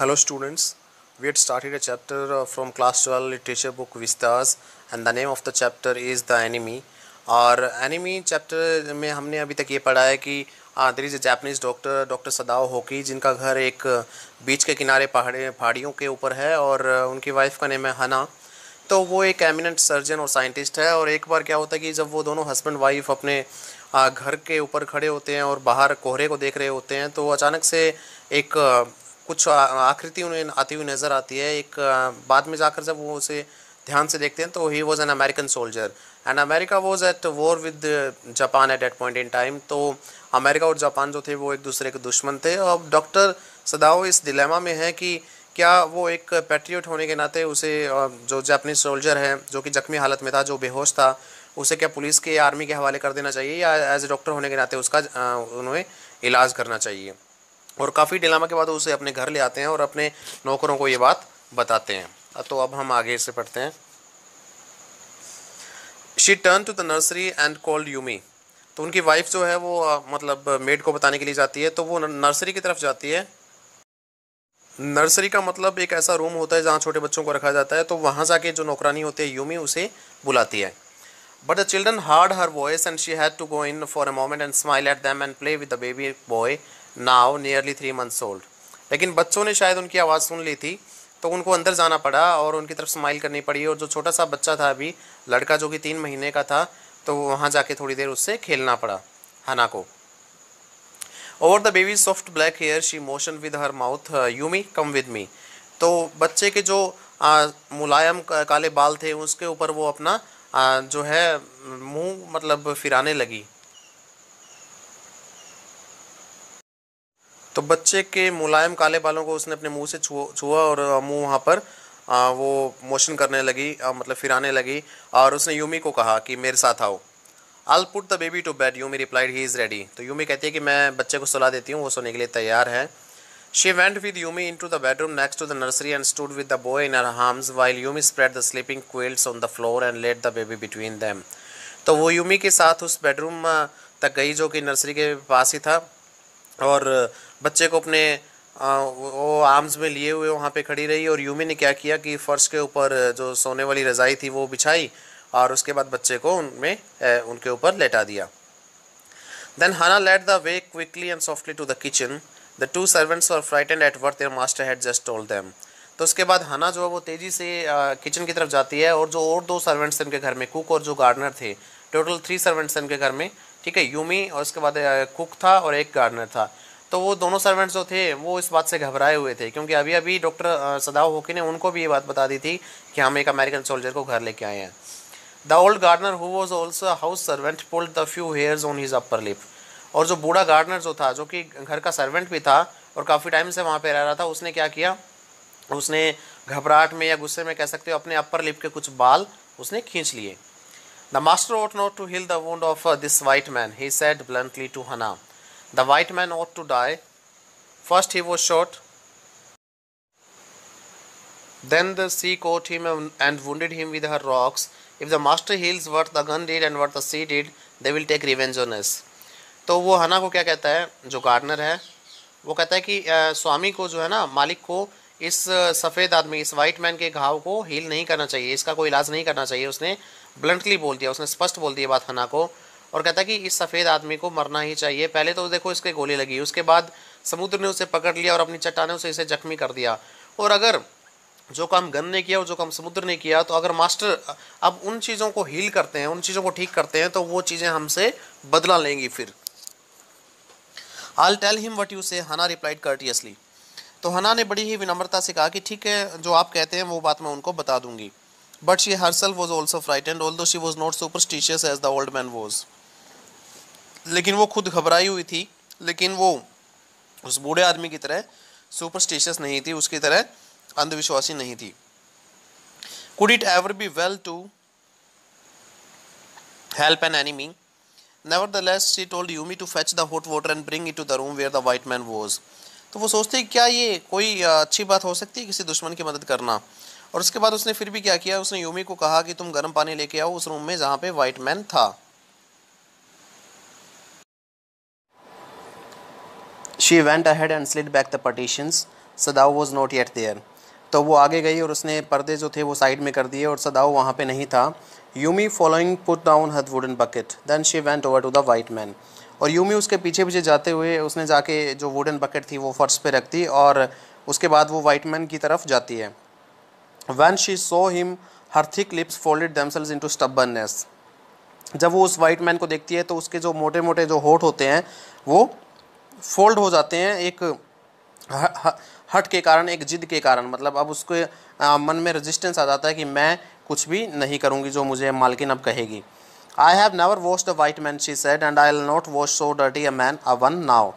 Hello students we had started a chapter uh, from class twelve literature book Vistas and the name of the chapter is the enemy और enemy chapter में हमने अभी तक ये पढ़ा है कि there is a Japanese doctor doctor Sadao Hoki जिनका घर एक uh, बीच के किनारे पहाड़ी पहाड़ियों के ऊपर है और uh, उनकी वाइफ का नेम है हना तो वो एक एमिनेंट सर्जन और साइंटिस्ट है और एक बार क्या होता है कि जब वो दोनों हस्बैंड वाइफ अपने घर के ऊपर खड़े होते हैं और बाहर कोहरे को देख रहे होते हैं तो अचानक से एक कुछ आकृति उन्हें आती हुई नज़र आती है एक बाद में जाकर जब वो उसे ध्यान से देखते हैं तो he was an American soldier and America was at war with Japan at at point in time तो अमेरिका और जापान जो थे वो एक दूसरे के दुश्मन थे और डॉक्टर सदाओ इस दिलेमा में है कि क्या वो एक पेट्रियट होने के नाते उसे जो जापनी सोल्जर है जो कि जख्मी हालत में था जो बेहोश था उसे क्या पुलिस के आर्मी के हवाले कर देना चाहिए या एज ए डॉक्टर होने के नाते उसका उन्हें इलाज करना चाहिए और काफ़ी डिलामा के बाद उसे अपने घर ले आते हैं और अपने नौकरों को ये बात बताते हैं तो अब हम आगे से पढ़ते हैं she turn to the nursery and called Yumi तो उनकी वाइफ जो है वो मतलब मेड को बताने के लिए जाती है तो वो नर्सरी की तरफ जाती है नर्सरी का मतलब एक ऐसा रूम होता है जहाँ छोटे बच्चों को रखा जाता है तो वहाँ जाके जो नौकरानी होती है यूमी उसे बुलाती है but the children heard her voice and she had to go in for a moment and smile at them and play with the baby boy now nearly three months old लेकिन बच्चों ने शायद उनकी आवाज़ सुन ली थी तो उनको अंदर जाना पड़ा और उनकी तरफ स्माइल करनी पड़ी और जो छोटा सा बच्चा था अभी लड़का जो कि तीन महीने का था तो वहाँ जाके थोड़ी देर उससे खेलना पड़ा हना को over the baby soft black hair she motion with her mouth Yumi come with me तो बच्चे के जो आ, मुलायम काले बाल थे उसके ऊपर वो अपना आ, जो है मुंह मतलब फिराने लगी तो बच्चे के मुलायम काले बालों को उसने अपने मुंह से छुआ और मुंह वहाँ पर आ, वो मोशन करने लगी आ, मतलब फिराने लगी और उसने यूमी को कहा कि मेरे साथ आओ I'll put the baby to bed Yumi replied he is ready तो यूमी कहती है कि मैं बच्चे को सुला देती हूँ वो सोने के लिए तैयार है she went with Yumi into the bedroom next to the nursery and stood with the boy in her arms while Yumi spread the sleeping quilts on the floor and laid the baby between them तो वो Yumi के साथ उस bedroom तक गई जो कि nursery के पास ही था और बच्चे को अपने वो आर्म्स में लिए हुए वहाँ पे खड़ी रही और यूमी ने क्या किया कि फ़र्श के ऊपर जो सोने वाली रज़ाई थी वो बिछाई और उसके बाद बच्चे को उनमें उनके ऊपर लेटा दिया then Hana led the way quickly and softly to the kitchen the two servants are frightened at what their master had just told them तो उसके बाद हाना जो है वो तेज़ी से किचन की तरफ जाती है और जो और दो सर्वेंट्स थे उनके घर में कुक और जो गार्डनर थे टोटल थ्री सर्वेंट्स थे उनके घर में ठीक है यूमी और उसके बाद कुक था और एक गार्डनर था तो वो दोनों सर्वेंट्स जो थे वो इस बात से घबराए हुए थे क्योंकि अभी अभी डॉक्टर सदाव होके ने उनको भी ये बात बता दी थी कि हम एक अमेरिकन सोल्जर को घर लेके आए हैं the old gardener who was also house servant pulled the few hairs on his upper lip और जो बूढ़ा गार्डनर जो था जो कि घर का सर्वेंट भी था और काफ़ी टाइम से वहाँ पर रह रहा था उसने क्या किया उसने घबराहट में या गुस्से में कह सकते हो अपने अपर लिप के कुछ बाल उसने खींच लिए The master ought not to heal the wound of uh, this white man, he said bluntly to Hana. The white man ought to die. First he was shot. Then the sea caught him and wounded him with her rocks. If the master heals what the gun did and what the sea did, they will take revenge on us. तो वो हना को क्या कहता है जो gardener है वो कहता है कि आ, स्वामी को जो है ना मालिक को इस सफ़ेद आदमी इस वाइट मैन के घाव को हील नहीं करना चाहिए इसका कोई इलाज नहीं करना चाहिए उसने ब्लंटली बोल दिया उसने स्पष्ट बोल दिया बात हना को और कहता कि इस सफ़ेद आदमी को मरना ही चाहिए पहले तो देखो इसके गोली लगी उसके बाद समुद्र ने उसे पकड़ लिया और अपनी चट्टानों से इसे जख्मी कर दिया और अगर जो काम गन ने किया और जो काम समुद्र ने किया तो अगर मास्टर अब उन चीज़ों को हील करते हैं उन चीज़ों को ठीक करते हैं तो वो चीज़ें हमसे बदला लेंगी फिर I'll tell him what you say Hana replied करटियसली तो हना ने बड़ी ही विनम्रता से कहा कि ठीक है जो आप कहते हैं वो बात मैं उनको बता दूंगी But she herself was also frightened, although she was not superstitious as the old man was. लेकिन वो खुद घबराई हुई थी लेकिन वो उस बूढ़े आदमी की तरह सुपरस्टिशियस नहीं थी उसकी तरह अंधविश्वासी नहीं थी could it ever be well to help an enemy. Nevertheless, she told Yumi to fetch the hot water and bring it to the room where the white man was. तो वो सोचते क्या ये कोई अच्छी बात हो सकती है किसी दुश्मन की मदद करना और उसके बाद उसने फिर भी क्या किया उसने यूमी को कहा कि तुम गर्म पानी लेके आओ उस रूम में जहाँ पे वाइट मैन था she went ahead and slid back the partitions Sadao was not yet there तो वो आगे गई और उसने पर्दे जो थे वो साइड में कर दिए और सदाओ वहाँ पे नहीं था Yumi following put down her wooden bucket then she went over to the white man और यूमी उसके पीछे पीछे जाते हुए उसने जाके जो वुडन बकेट थी वो फर्श पे रख दी और उसके बाद वो वाइट मैन की तरफ जाती है when she saw him her thick lips folded themselves into stubbornness जब वो उस वाइट मैन को देखती है तो उसके जो मोटे मोटे जो होठ होते हैं वो फोल्ड हो जाते हैं एक हट के कारण एक जिद के कारण मतलब अब उसके मन में रेजिस्टेंस आ जाता है कि मैं कुछ भी नहीं करूँगी जो मुझे मालकिन अब कहेगी I have never wash the white man she said and I will not wash so dirty a man a one now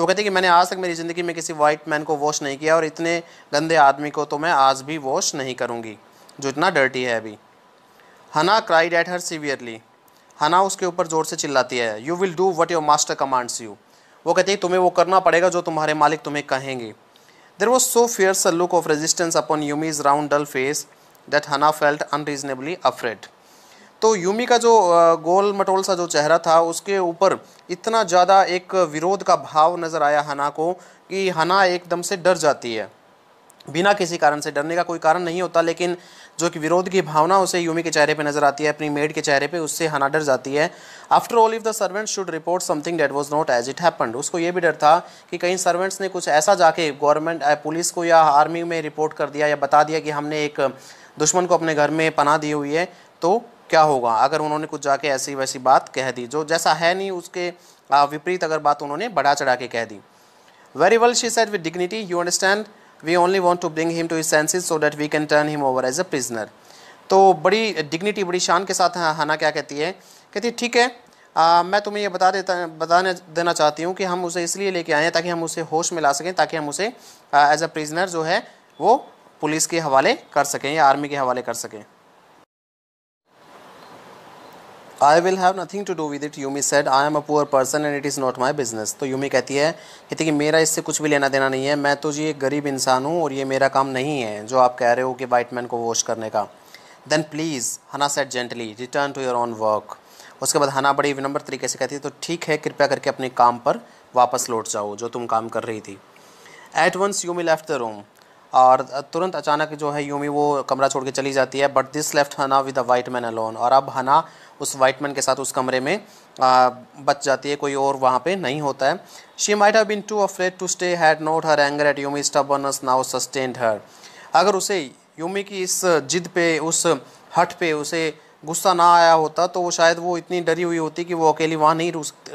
तो वो कहते हैं कि मैंने आज तक मेरी ज़िंदगी में किसी वाइट मैन को वॉश नहीं किया और इतने गंदे आदमी को तो मैं आज भी वॉश नहीं करूँगी जो इतना डर्टी है अभी हना क्राइड एट हर सीवियरली हना उसके ऊपर ज़ोर से चिल्लाती है you will do what your master commands you वो कहती है तुम्हें वो करना पड़ेगा जो तुम्हारे मालिक तुम्हें कहेंगे there was so fierce a look of resistance upon Yumi's round dull face that Hana felt unreasonably afraid तो यूमी का जो गोल मटोल सा जो चेहरा था उसके ऊपर इतना ज़्यादा एक विरोध का भाव नज़र आया हना को कि हना एकदम से डर जाती है बिना किसी कारण से डरने का कोई कारण नहीं होता लेकिन जो कि विरोध की भावना उसे यूमी के चेहरे पे नजर आती है अपनी मेड के चेहरे पे उससे हना डर जाती है after all if the servants should report something that was not as it happened उसको ये भी डर था कि कहीं सर्वेंट्स ने कुछ ऐसा जाके गवर्नमेंट पुलिस को या आर्मी में रिपोर्ट कर दिया या बता दिया कि हमने एक दुश्मन को अपने घर में पना दी हुई है तो क्या होगा अगर उन्होंने कुछ जाके ऐसी वैसी बात कह दी जो जैसा है नहीं उसके विपरीत अगर बात उन्होंने बढ़ा चढ़ा के कह दी very well she said with dignity you understand we only want to bring him to his senses so that we can turn him over as a prisoner तो बड़ी डिग्निटी बड़ी शान के साथ हाँ, हाना क्या कहती है कहती है ठीक है आ, मैं तुम्हें ये बता देता बताने देना चाहती हूँ कि हम उसे इसलिए लेके आए हैं ताकि हम उसे होश में ला सकें ताकि हम उसे एज अ प्रिजनर जो है वो पुलिस के हवाले कर सकें या आर्मी के हवाले कर सकें I will have nothing to do with it Yumi said I am a poor person and it is not my business तो यूमी कहती है कहती कि मेरा इससे कुछ भी लेना देना नहीं है मैं तो जी एक गरीब इंसान हूँ और ये मेरा काम नहीं है जो आप कह रहे हो कि वाइट मैन को वॉश करने का then please Hana said gently return to your own work उसके बाद हना बड़ी विनम्र तरीके से कहती है तो ठीक है कृपया करके अपने काम पर वापस लौट जाओ जो तुम काम कर रही थी at once Yumi left the room और तुरंत अचानक जो है यूमी वो कमरा छोड़ के चली जाती है but this left Hana with the white man alone और अब हना उस वाइटमैन के साथ उस कमरे में आ, बच जाती है कोई और वहाँ पे नहीं होता है she might have been too afraid to stay had not her anger at Yumi stubbornness now sustained her अगर उसे यूमी की इस जिद पे उस हट पे उसे गुस्सा ना आया होता तो वो शायद वो इतनी डरी हुई होती कि वो अकेली वहाँ नहीं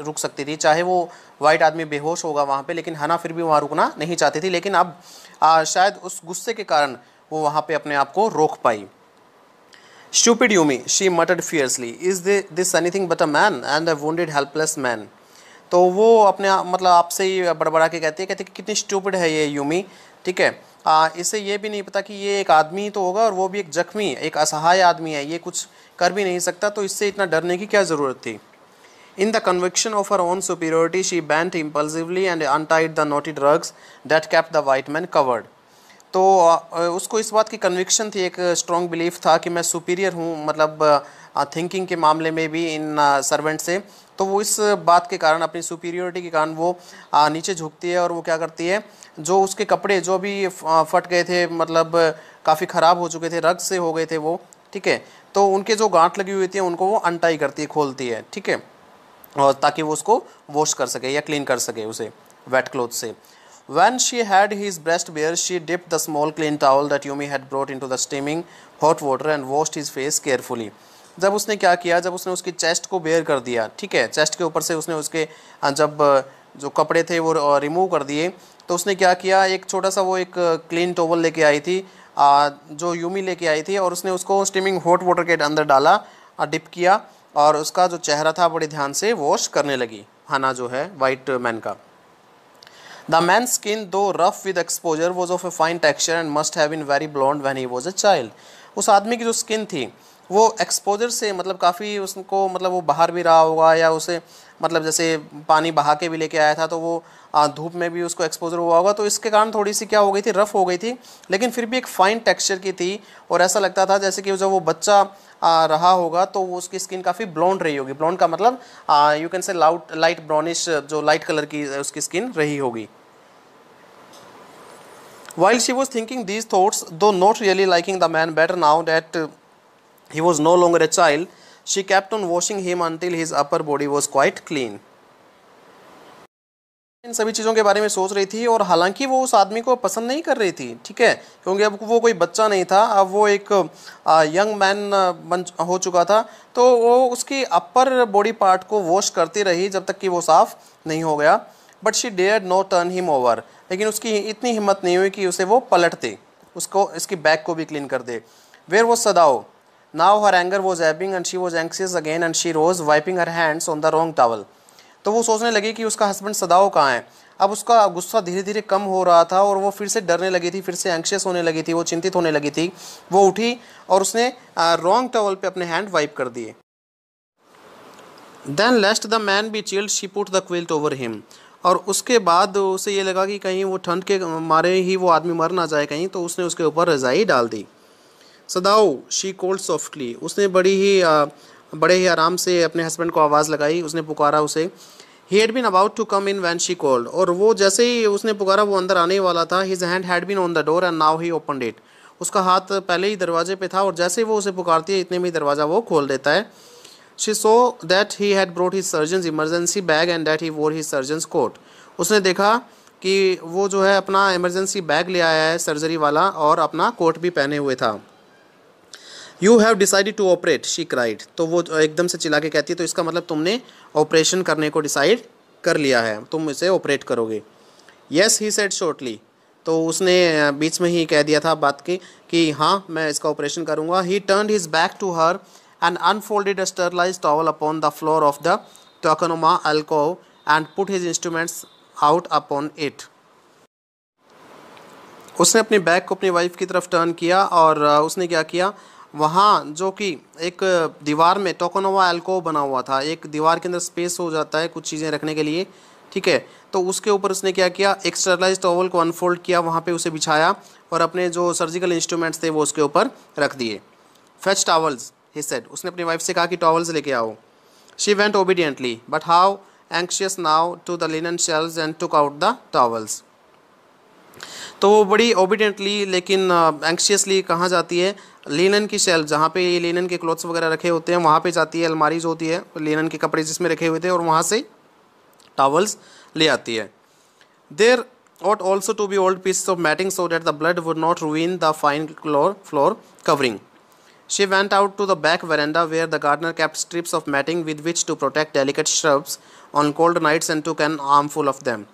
रुक सकती थी चाहे वो वाइट आदमी बेहोश होगा वहाँ पे लेकिन हना फिर भी वहाँ रुकना नहीं चाहती थी लेकिन अब आ, शायद उस गुस्से के कारण वो वहाँ पे अपने आप को रोक पाई Stupid Yumi, she muttered fiercely. Is this anything but a man and a wounded helpless man? तो वो अपने मतलब आपसे ही बड़बड़ा के कहती है कहती है कि कितनी स्टूपिड है ये यूमी ठीक है आ, इसे ये भी नहीं पता कि ये एक आदमी तो होगा और वो भी एक जख्मी एक असहाय आदमी है ये कुछ कर भी नहीं सकता तो इससे इतना डरने की क्या ज़रूरत थी in the conviction of her own superiority she bent impulsively and untied the knotty rags that kept the white man covered तो उसको इस बात की कन्विक्शन थी एक स्ट्रॉन्ग बिलीफ था कि मैं सुपीरियर हूँ मतलब थिंकिंग के मामले में भी इन सर्वेंट से तो वो इस बात के कारण अपनी सुपीरियरिटी के कारण वो नीचे झुकती है और वो क्या करती है जो उसके कपड़े जो भी फट गए थे मतलब काफ़ी ख़राब हो चुके थे रग से हो गए थे वो ठीक है तो उनके जो गांठ लगी हुई थी उनको वो अनटाई करती है खोलती है ठीक है और ताकि वो उसको वॉश कर सके या क्लीन कर सके उसे वेट क्लोथ से When she had his breast bare, she dipped the small clean towel that Yumi had brought into the steaming hot water and washed his face carefully. जब उसने क्या किया जब उसने उसकी चेस्ट को बेयर कर दिया ठीक है चेस्ट के ऊपर से उसने उसके हाँ, जब जो कपड़े थे वो रिमूव कर दिए तो उसने क्या किया एक छोटा सा वो एक क्लीन टोवल लेके आई थी जो यूमी लेके आई थी और उसने उसको स्टीमिंग हॉट वाटर के अंदर डाला डिप किया और उसका जो चेहरा था बड़े ध्यान से वॉश करने लगी हाना जो है वाइट मैन का the man skin though rough with exposure was of a fine texture and must have been very blonde when he was a child उस आदमी की जो स्किन थी वो एक्सपोजर से मतलब काफ़ी उसको मतलब वो बाहर भी रहा होगा या उसे मतलब जैसे पानी बहा के भी लेके आया था तो वो धूप में भी उसको एक्सपोजर हुआ होगा तो इसके कारण थोड़ी सी क्या हो गई थी रफ़ हो गई थी लेकिन फिर भी एक फ़ाइन टेक्सचर की थी और ऐसा लगता था जैसे कि जब वो बच्चा आ, रहा होगा तो वो उसकी स्किन काफ़ी ब्लॉन्ड रही होगी ब्लॉन्ड का मतलब you can say light light brownish जो लाइट कलर की उसकी स्किन रही होगी while she was thinking these thoughts though not really liking the man better now that he was no longer a child She kept on washing him until his upper body was quite clean. इन सभी चीज़ों के बारे में सोच रही थी और हालांकि वो उस आदमी को पसंद नहीं कर रही थी ठीक है क्योंकि अब वो कोई बच्चा नहीं था अब वो एक यंग मैन बन हो चुका था तो वो उसकी अपर बॉडी पार्ट को वॉश करती रही जब तक कि वो साफ़ नहीं हो गया but she dare not turn him over लेकिन उसकी इतनी हिम्मत नहीं हुई कि उसे वो पलट दे उसको इसकी बैक को भी क्लीन कर दे where was Sadao now her anger was ebbing and she was anxious again and she rose wiping her hands on the wrong towel तो वो सोचने लगी कि उसका हस्बैंड सदाओ कहाँ है अब उसका गुस्सा धीरे धीरे कम हो रहा था और वो फिर से डरने लगी थी फिर से एंक्शियस होने लगी थी वो चिंतित होने लगी थी वो उठी और उसने रॉन्ग टॉवल पे अपने हैंड वाइप कर दिए then lest the man be chilled she put the quilt over him और उसके बाद उसे ये लगा कि कहीं वो ठंड के मारे ही वो आदमी मर ना जाए कहीं तो उसने उसके ऊपर रज़ाई डाल दी सदाओ शी कोल्ड सॉफ्टली उसने बड़ी ही आ, बड़े ही आराम से अपने हस्बैंड को आवाज़ लगाई उसने पुकारा उसे he had been about to come in when she called और वो जैसे ही उसने पुकारा वो अंदर आने वाला था his hand had been on the door and now he open that उसका हाथ पहले ही दरवाजे पे था और जैसे ही वो उसे पुकारती है इतने में दरवाज़ा वो खोल देता है she saw that he had brought his surgeon emergency bag and that he wore his surgeons coat उसने देखा कि वो जो है अपना इमरजेंसी बैग ले आया है सर्जरी वाला और अपना कोट भी पहने हुए था you have decided to operate she cried तो वो एकदम से चिल्ला के कहती है तो इसका मतलब तुमने ऑपरेशन करने को डिसाइड कर लिया है तुम इसे ऑपरेट करोगे येस ही सेट शॉर्टली तो उसने बीच में ही कह दिया था बात की कि हाँ मैं इसका ऑपरेशन करूँगा he turn his back to her and unfolded sterilise towel upon the floor of the tokonoma alcove and put his instruments out upon it उसने अपने बैग को अपनी वाइफ की तरफ टर्न किया और उसने क्या किया वहाँ जो कि एक दीवार में टोकोनोवा एल्को बना हुआ था एक दीवार के अंदर स्पेस हो जाता है कुछ चीज़ें रखने के लिए ठीक है तो उसके ऊपर उसने क्या किया एक स्टरलाइज टॉवल को अनफोल्ड किया वहाँ पे उसे बिछाया और अपने जो सर्जिकल इंस्ट्रूमेंट्स थे वो उसके ऊपर रख दिए फेच टावल्स ही सेड उसने अपनी वाइफ से कहा कि टॉवल्स लेके आओ she went obediently but how anxious now to the linen shelves and took out the towels तो वो बड़ी ओबीडियंटली लेकिन एंक्शियसली uh, कहाँ जाती है लिनन की शेल्फ जहाँ पे ये लिनन के क्लोथ्स वगैरह रखे होते हैं वहाँ पे जाती है अलमारीज होती है लिनन के कपड़े जिसमें रखे हुए थे और वहाँ से टावल्स ले आती है देर ought also to be old pieces of matting so that the blood would not ruin the fine floor covering. She went out to the back veranda where the gardener kept strips of matting with which to protect delicate shrubs on cold nights and took an armful of them.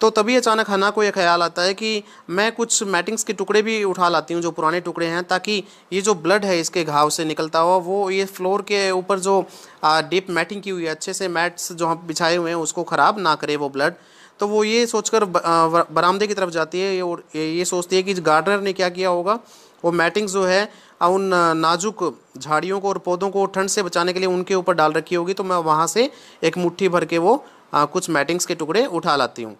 तो तभी अचानक हना को यह ख्याल आता है कि मैं कुछ मैटिंग्स के टुकड़े भी उठा लाती हूँ जो पुराने टुकड़े हैं ताकि ये जो ब्लड है इसके घाव से निकलता हुआ वो ये फ्लोर के ऊपर जो डीप मैटिंग की हुई है अच्छे से मैट्स जो हम बिछाए हुए हैं उसको ख़राब ना करे वो ब्लड तो वो ये सोचकर बरामदे की तरफ जाती है और ये सोचती है कि गार्डनर ने क्या किया होगा वो मैटिंग्स जो है उन नाजुक झाड़ियों को और पौधों को ठंड से बचाने के लिए उनके ऊपर डाल रखी होगी तो मैं वहाँ से एक मुट्ठी भर के वो कुछ मैटिंग्स के टुकड़े उठा लाती हूँ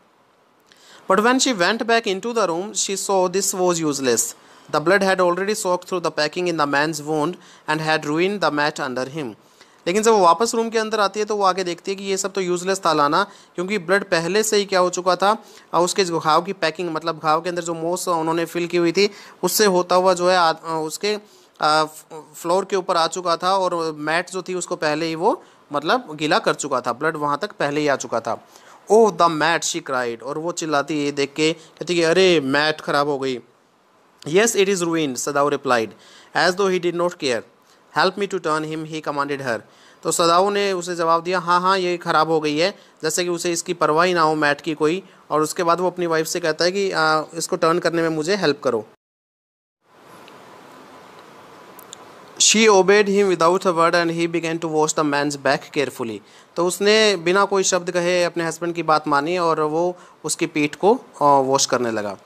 But when she went back into the room, she saw this was useless. The blood had already soaked through the packing in the man's wound and had ruined the mat under him. लेकिन जब वो वापस room के अंदर आती है तो वो आगे देखती है कि ये सब तो यूज़लेस था लाना क्योंकि ब्लड पहले से ही क्या हो चुका था और उसके घाव की पैकिंग मतलब घाव के अंदर जो मोस उन्होंने फिल की हुई थी उससे होता हुआ जो है आ, उसके आ, फ्लोर के ऊपर आ चुका था और मैट जो थी उसको पहले ही वो मतलब गीला कर चुका था ब्लड वहाँ तक पहले ही आ चुका था oh the mat she cried और वो चिल्लाती है देख के कहती है अरे मैट ख़राब हो गई yes it is ruin Sadao replied as though he did not care help me to turn him he commanded her तो सदाओ ने उसे जवाब दिया हाँ हाँ ये ख़राब हो गई है जैसे कि उसे इसकी परवाह ही ना हो मैट की कोई और उसके बाद वो अपनी वाइफ से कहता है कि आ, इसको टर्न करने में मुझे हेल्प करो she obeyed him without a word and he began to watch the man's back carefully तो उसने बिना कोई शब्द कहे अपने हस्बैंड की बात मानी और वो उसकी पीठ को वॉश करने लगा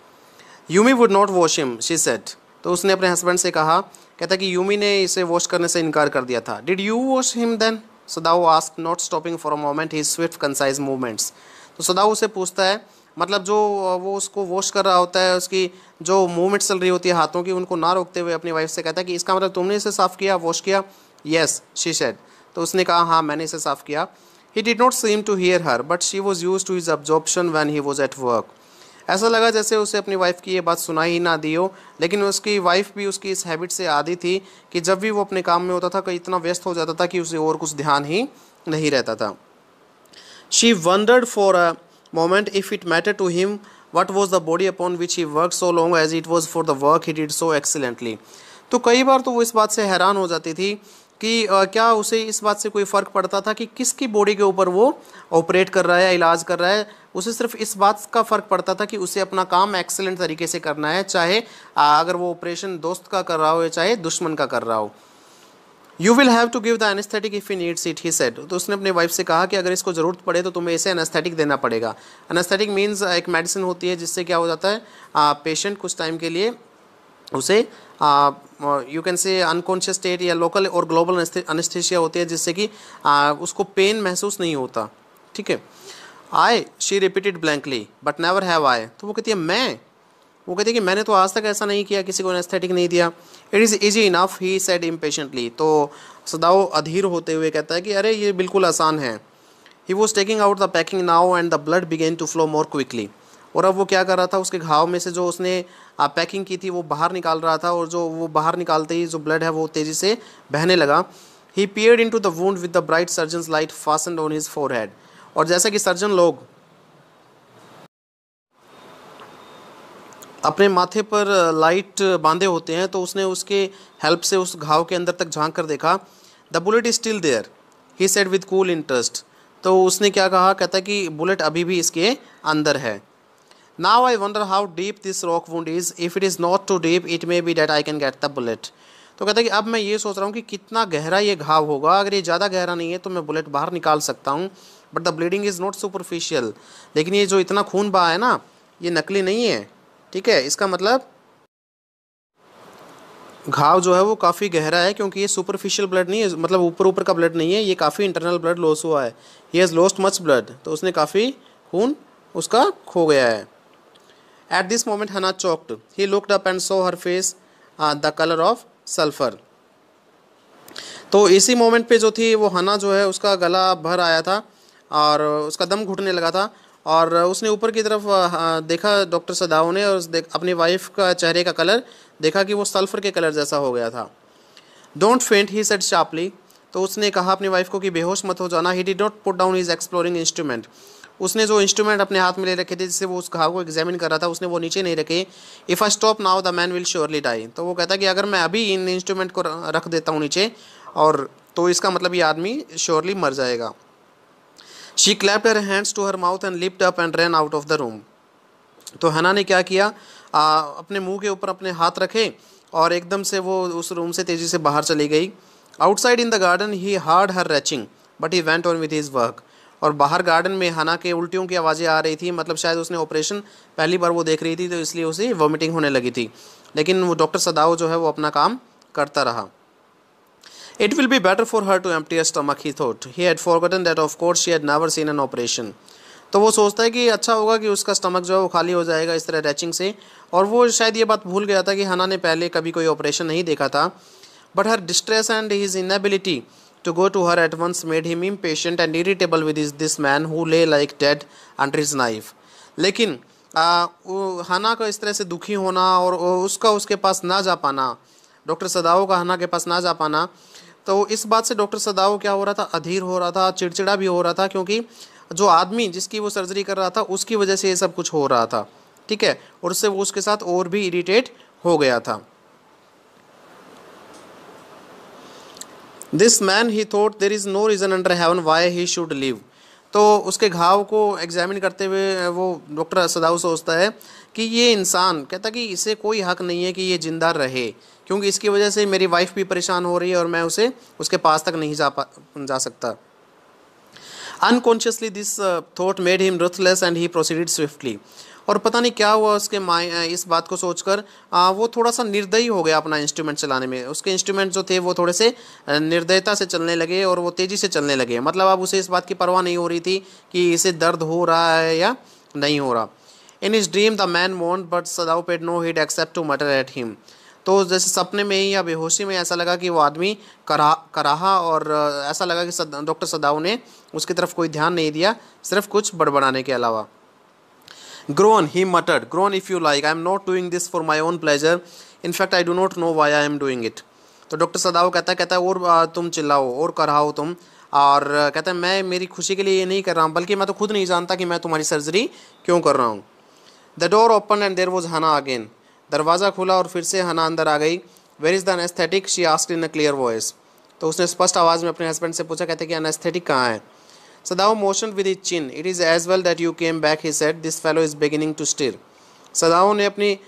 Yumi would not wash him she said तो उसने अपने हस्बैंड से कहा कहता कि यूमी ने इसे वॉश करने से इनकार कर दिया था did you wash him then Sadao ask not stopping for a moment he swift concise movements तो सदाओ उसे पूछता है मतलब जो वो उसको वॉश कर रहा होता है उसकी जो मूवमेंट चल रही होती है हाथों की उनको ना रोकते हुए अपनी वाइफ से कहता है कि इसका मतलब तुमने इसे साफ़ किया वॉश किया येस शी शेड तो उसने कहा हाँ मैंने इसे साफ़ किया he did not seem to hear her but she was used to his absorption when he was at work ऐसा लगा जैसे उसे अपनी वाइफ की ये बात सुनाई ही ना दी हो लेकिन उसकी वाइफ भी उसकी इस हैबिट से आदि थी कि जब भी वो अपने काम में होता था कहीं इतना व्यस्त हो जाता था कि उसे और कुछ ध्यान ही नहीं रहता था she wondered for a moment if it mattered to him what was the body upon which he worked so long as it was for the work he did so excellently तो कई बार तो वो इस बात से हैरान हो जाती थी कि आ, क्या उसे इस बात से कोई फ़र्क पड़ता था कि किसकी बॉडी के ऊपर वो ऑपरेट कर रहा है इलाज कर रहा है उसे सिर्फ इस बात का फ़र्क पड़ता था कि उसे अपना काम एक्सेलेंट तरीके से करना है चाहे अगर वो ऑपरेशन दोस्त का कर रहा हो या चाहे दुश्मन का कर रहा हो you will have to give the anaesthetic if you needs it he said तो उसने अपने वाइफ से कहा कि अगर इसको ज़रूरत पड़े तो तुम्हें इसे एनेस्थेटिक देना पड़ेगा एनेस्थेटिक मीन्स एक मेडिसिन होती है जिससे क्या हो जाता है पेशेंट कुछ टाइम के लिए उसे you can say unconscious state या लोकल और ग्लोबल अनस्थेशिया होती है जिससे कि आ, उसको पेन महसूस नहीं होता ठीक है I she repeated blankly but never have I तो वो कहती है मैं वो कहते हैं कि मैंने तो आज तक ऐसा नहीं किया किसी को एनेस्थेटिक नहीं दिया it is easy enough he said impatiently तो सदाओ अधीर होते हुए कहता है कि अरे ये बिल्कुल आसान है he was taking out the packing now and the blood began to flow more quickly और अब वो क्या कर रहा था उसके घाव में से जो उसने पैकिंग की थी वो बाहर निकाल रहा था और जो वो बाहर निकालते ही जो ब्लड है वो तेज़ी से बहने लगा he peered into the wound with the bright surgeon light fastened on his fore और जैसा कि सर्जन लोग अपने माथे पर लाइट बांधे होते हैं तो उसने उसके हेल्प से उस घाव के अंदर तक झांक कर देखा the bullet is still there he said with cool interest तो उसने क्या कहा कहता कि बुलेट अभी भी इसके अंदर है now I wonder how deep this rock wound is if it is not too deep it may be that I can get the bullet तो कहता है कि अब मैं ये सोच रहा हूँ कि कितना गहरा ये घाव होगा अगर ये ज़्यादा गहरा नहीं है तो मैं बुलेट बाहर निकाल सकता हूँ but the bleeding is not superficial लेकिन ये जो इतना खून बहा है ना ये नकली नहीं है ठीक है इसका मतलब घाव जो है वो काफ़ी गहरा है क्योंकि ये सुपरफिशियल ब्लड नहीं है मतलब ऊपर ऊपर का ब्लड नहीं है ये काफ़ी इंटरनल ब्लड लॉस हुआ है he has lost much blood तो उसने काफ़ी खून उसका खो गया है eight this moment Hana choked he looked up and saw her face the colour of sulphur तो इसी मोमेंट पे जो थी वो हना जो है उसका गला भर आया था और उसका दम घुटने लगा था और उसने ऊपर की तरफ देखा डॉक्टर सदाओ ने और अपनी वाइफ का चेहरे का कलर देखा कि वो सल्फ़र के कलर जैसा हो गया था डोंट फेंट ही सेट शार्पली तो उसने कहा अपनी वाइफ को कि बेहोश मत हो जाना he did not put down his exploring instrument उसने जो इंस्ट्रूमेंट अपने हाथ में ले रखे थे जिससे वो उस घाव को एग्जामिन कर रहा था उसने वो नीचे नहीं रखे if I stop now the man will surely die तो वो कहता कि अगर मैं अभी इन इंस्ट्रूमेंट को रख देता हूँ नीचे और तो इसका मतलब ये आदमी श्योरली मर जाएगा she clapped her hands to her mouth and leapt up and run out of the room तो हना ने क्या किया आ, अपने मुंह के ऊपर अपने हाथ रखे और एकदम से वो उस रूम से तेज़ी से बाहर चली गई outside in the garden he heard her retching but he went on with his work और बाहर गार्डन में हना के उल्टियों की आवाज़ें आ रही थी मतलब शायद उसने ऑपरेशन पहली बार वो देख रही थी तो इसलिए उसे वॉमिटिंग होने लगी थी लेकिन वो डॉक्टर सदाव जो है वो अपना काम करता रहा It will be better for her to empty her stomach, he thought. He had forgotten that, of course, she had never seen an operation. तो वो सोचता है कि अच्छा होगा कि उसका स्टमक जो है वो खाली हो जाएगा इस तरह रैचिंग से और वो शायद ये बात भूल गया था कि हना ने पहले कभी कोई ऑपरेशन नहीं देखा था but her distress and his inability to go to her advance made him impatient and irritable with his this man who lay like dead under his knife लेकिन आ, हना का इस तरह से दुखी होना और उसका उसके पास ना जा पाना डॉक्टर सदाओ का हना के पास ना जा पाना तो इस बात से डॉक्टर सदाओ क्या हो रहा था अधीर हो रहा था चिड़चिड़ा भी हो रहा था क्योंकि जो आदमी जिसकी वो सर्जरी कर रहा था उसकी वजह से ये सब कुछ हो रहा था ठीक है और उससे वो उसके साथ और भी इरीटेट हो गया था this man he thought there is no reason under heaven why he should live तो उसके घाव को एग्जामिन करते हुए वो डॉक्टर सदाऊ सोचता है कि ये इंसान कहता कि इसे कोई हक नहीं है कि ये ज़िंदा रहे क्योंकि इसकी वजह से मेरी वाइफ भी परेशान हो रही है और मैं उसे उसके पास तक नहीं जा पा जा सकता unconsciously this thought made him ruthless and he proceeded swiftly और पता नहीं क्या हुआ उसके माए इस बात को सोचकर वो थोड़ा सा निर्दयी हो गया अपना इंस्ट्रूमेंट चलाने में उसके इंस्ट्रूमेंट जो थे वो थोड़े से निर्दयता से चलने लगे और वो तेज़ी से चलने लगे मतलब अब उसे इस बात की परवाह नहीं हो रही थी कि इसे दर्द हो रहा है या नहीं हो रहा in his dream the man want but Sadao paid no heed except to mutter at him तो जैसे सपने में ही या बेहोशी में ऐसा लगा कि वो आदमी करा कराहा और ऐसा लगा कि डॉक्टर सदाऊ ने उसकी तरफ कोई ध्यान नहीं दिया सिर्फ कुछ बड़बड़ाने के अलावा groan he muttered groan if you like I am not doing this for my own pleasure in fact I do not know why I am doing it तो डॉक्टर सदाऊ कहता है कहता है और तुम चिल्लाओ और कराओ तुम और कहता है मैं मेरी खुशी के लिए ये नहीं कर रहा हूँ बल्कि मैं तो खुद नहीं जानता कि मैं तुम्हारी सर्जरी क्यों कर रहा हूँ the door open and there was Hana again दरवाज़ा खुला और फिर से हना अंदर आ गई where is the anaesthetic she ask in a clear voice तो उसने स्पष्ट आवाज़ में अपने हस्बैंड से पूछा कहते कि अनस्थेटिक कहाँ है Sadao motion with his chin it is as well that you came back he said this fellow is beginning to stir Sadao ने अपनी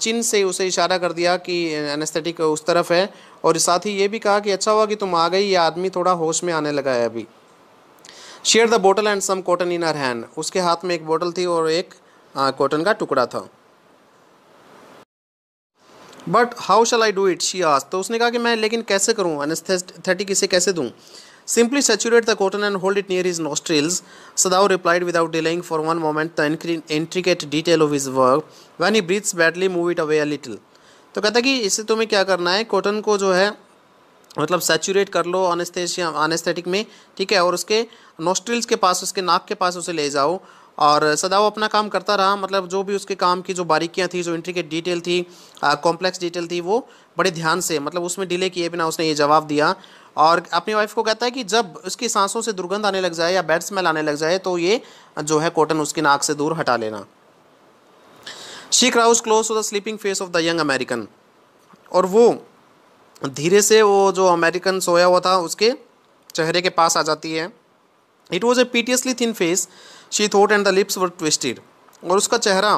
चिन से उसे इशारा कर दिया कि अनस्थेटिक उस तरफ है और साथ ही ये भी कहा कि अच्छा हुआ कि तुम आ गई ये आदमी थोड़ा होश में आने लगा है अभी share the bottle and some cotton in her hand उसके हाथ में एक बोटल थी और एक कॉटन का टुकड़ा था but how shall I do it she ask तो उसने कहा कि मैं लेकिन कैसे करूँ अनस्थेटिक इसे कैसे दूँ simply saturate the cotton and hold it near his nostrils Sadao replied without delaying for one moment the intricate detail of his work when he breathes badly move it away a little तो कहता कि इसे तुम्हें क्या करना है cotton को जो है मतलब सेचुरेट कर लो अनेस्थेशिया अनेस्थेटिक में ठीक है और उसके नोस्ट्रिल्स के पास उसके नाक के पास उसे ले जाओ और सदा वो अपना काम करता रहा मतलब जो भी उसके काम की जो बारीकियाँ थी जो इंट्री डिटेल थी कॉम्प्लेक्स डिटेल थी वो बड़े ध्यान से मतलब उसमें डिले किए बिना उसने ये जवाब दिया और अपनी वाइफ को कहता है कि जब उसकी सांसों से दुर्गंध आने लग जाए या बैड स्मेल आने लग जाए तो ये जो है कॉटन उसकी नाक से दूर हटा लेना she crouched close to the sleeping face of the young American और वो धीरे से वो जो अमेरिकन सोया हुआ था उसके चेहरे के पास आ जाती है it was a piteously thin face she thought and the lips were twisted और उसका चेहरा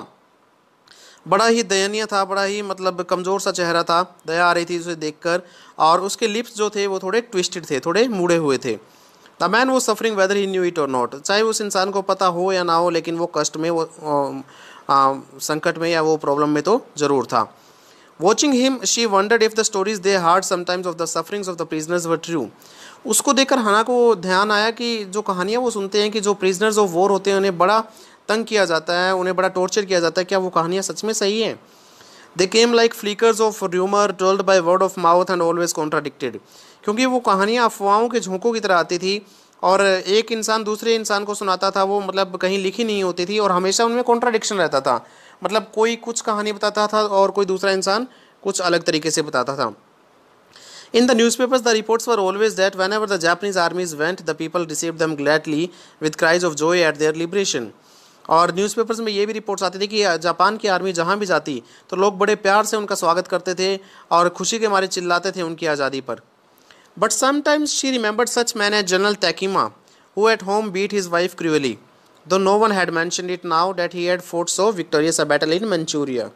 बड़ा ही दयनीय था बड़ा ही मतलब कमज़ोर सा चेहरा था दया आ रही थी उसे देखकर और उसके लिप्स जो थे वो थोड़े ट्विस्टेड थे थोड़े मुड़े हुए थे the man was suffering whether he knew it or not चाहे उस इंसान को पता हो या ना हो लेकिन वो कष्ट में वो आ, संकट में या वो प्रॉब्लम में तो ज़रूर था watching him she wondered if the stories they heard sometimes of the sufferings of the prisoners were true उसको देखकर हना को ध्यान आया कि जो कहानियाँ वो सुनते हैं कि जो प्रिजनर्स ऑफ वॉर होते हैं उन्हें बड़ा तंग किया जाता है उन्हें बड़ा टॉर्चर किया जाता है क्या वो कहानियाँ सच में सही हैं they came like flickers of rumour told by word of mouth and always contradicted क्योंकि वो कहानियाँ अफवाहों के झोंकों की तरह आती थी और एक इंसान दूसरे इंसान को सुनाता था वो मतलब कहीं लिखी नहीं होती थी और हमेशा उनमें कॉन्ट्राडिक्शन रहता था मतलब कोई कुछ कहानी बताता था और कोई दूसरा इंसान कुछ अलग तरीके से बताता था In the newspapers, the reports were always that whenever the Japanese armies went, the people received them gladly with cries of joy at their liberation. और न्यूज़पेपर्स में ये भी रिपोर्ट्स आती थी कि जापान की आर्मी जहाँ भी जाती तो लोग बड़े प्यार से उनका स्वागत करते थे और खुशी के मारे चिल्लाते थे उनकी आज़ादी पर but sometimes she remembered such men as General Takima who at home beat his wife cruelly though no one had mentioned it now that he had fought of victorious battle in Manchuria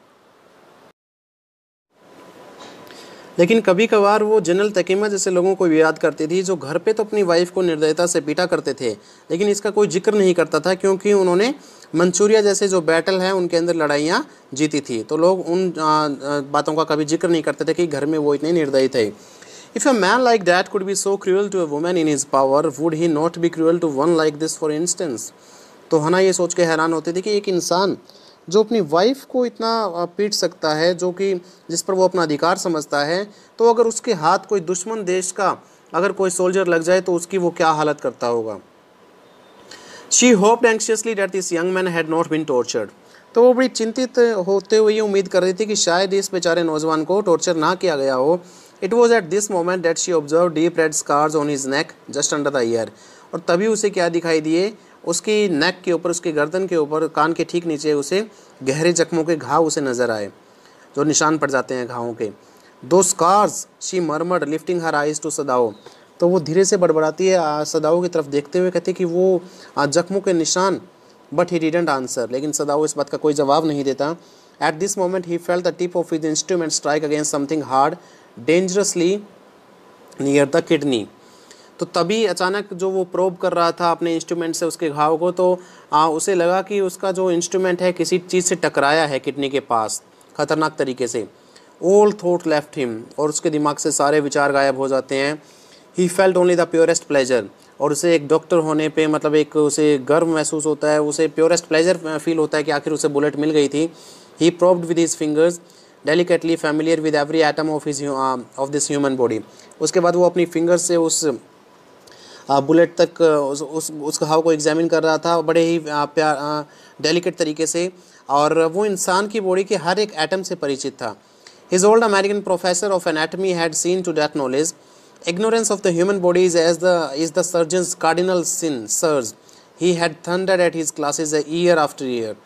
लेकिन कभी कभार वो general तकीमा जैसे लोगों को याद करती थी जो घर पे तो अपनी वाइफ को निर्दयता से पीटा करते थे लेकिन इसका कोई जिक्र नहीं करता था क्योंकि उन्होंने मंचूरिया जैसे जो बैटल हैं उनके अंदर लड़ाइयाँ जीती थी तो लोग उन बातों का कभी जिक्र नहीं करते थे कि घर में वो इतने निर्दयी थे if a man like that could be so cruel to a woman in his power would he not be cruel to one like this for instance तो हना ये सोच के हैरान होते थे कि एक इंसान जो अपनी वाइफ को इतना पीट सकता है जो कि जिस पर वो अपना अधिकार समझता है तो अगर उसके हाथ कोई दुश्मन देश का अगर कोई सोल्जर लग जाए तो उसकी वो क्या हालत करता होगा she hoped anxiously that this young man had not been tortured तो वो बड़ी चिंतित होते हुए ये उम्मीद कर रही थी कि शायद इस बेचारे नौजवान को टॉर्चर ना किया गया हो it was at this moment that she observe deep red scars on his neck just under the ear और तभी उसे क्या दिखाई दिए उसकी नेक के ऊपर उसके गर्दन के ऊपर कान के ठीक नीचे उसे गहरे जख्मों के घाव उसे नज़र आए जो निशान पड़ जाते हैं घावों के दो scars she murmur lifting her eyes to Sadao तो वो धीरे से बड़बड़ाती है सदाओ की तरफ देखते हुए कहती कि वो जख्मों के निशान बट ही डिडेंट आंसर लेकिन सदाओ इस बात का कोई जवाब नहीं देता at this moment he felt the tip of his instrument strike against something hard dangerously near the kidney तो तभी अचानक जो वो प्रोब कर रहा था अपने इंस्ट्रूमेंट से उसके घाव को तो आ, उसे लगा कि उसका जो इंस्ट्रूमेंट है किसी चीज़ से टकराया है किडनी के पास ख़तरनाक तरीके से ओल थॉट लेफ्ट हिम और उसके दिमाग से सारे विचार गायब हो जाते हैं he felt only the purest pleasure और उसे एक डॉक्टर होने पे मतलब एक उसे गर्व महसूस होता है उसे प्योरेस्ट प्लेजर फील होता है कि आखिर उसे बुलेट मिल गई थी he probed with his fingers delicately familiar with every atom of his of this human body उसके बाद वो अपनी फिंगर्स से उस बुलेट तक उस उस, घाव को एग्जामिन कर रहा था बड़े ही प्यार डेलिकेट तरीके से और वो इंसान की बॉडी के हर एक एटम से परिचित था his old American professor of anatomy had seen to that knowledge ignorance of the human body is as the is the surgeon cardinal sin surge he had thundered at his classes year after year